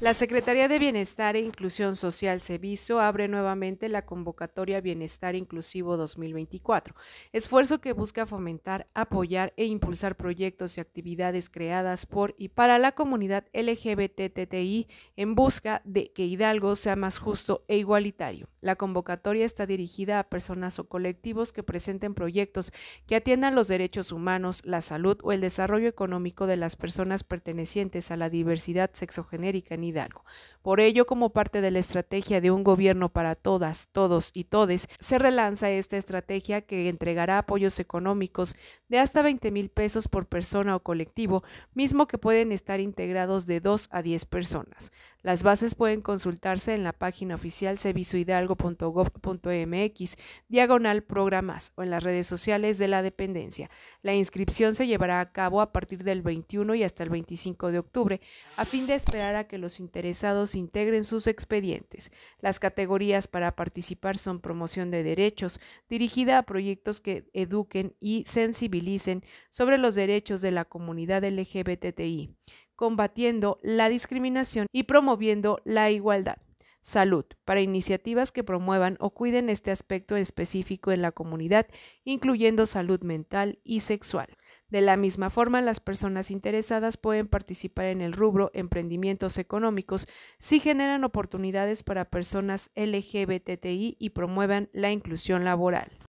La Secretaría de Bienestar e Inclusión Social Ceviso abre nuevamente la convocatoria Bienestar Inclusivo 2024, esfuerzo que busca fomentar, apoyar e impulsar proyectos y actividades creadas por y para la comunidad LGBTTI en busca de que Hidalgo sea más justo e igualitario. La convocatoria está dirigida a personas o colectivos que presenten proyectos que atiendan los derechos humanos, la salud o el desarrollo económico de las personas pertenecientes a la diversidad sexogenérica en Hidalgo. Por ello, como parte de la estrategia de un gobierno para todas, todos y todes, se relanza esta estrategia que entregará apoyos económicos de hasta 20 mil pesos por persona o colectivo, mismo que pueden estar integrados de 2 a 10 personas. Las bases pueden consultarse en la página oficial Seviso Hidalgo hidalgo.gov.mx, diagonal programas o en las redes sociales de la dependencia. La inscripción se llevará a cabo a partir del 21 y hasta el 25 de octubre, a fin de esperar a que los interesados integren sus expedientes. Las categorías para participar son promoción de derechos, dirigida a proyectos que eduquen y sensibilicen sobre los derechos de la comunidad LGBTI combatiendo la discriminación y promoviendo la igualdad. Salud, para iniciativas que promuevan o cuiden este aspecto específico en la comunidad, incluyendo salud mental y sexual. De la misma forma, las personas interesadas pueden participar en el rubro emprendimientos económicos si generan oportunidades para personas LGBTI y promuevan la inclusión laboral.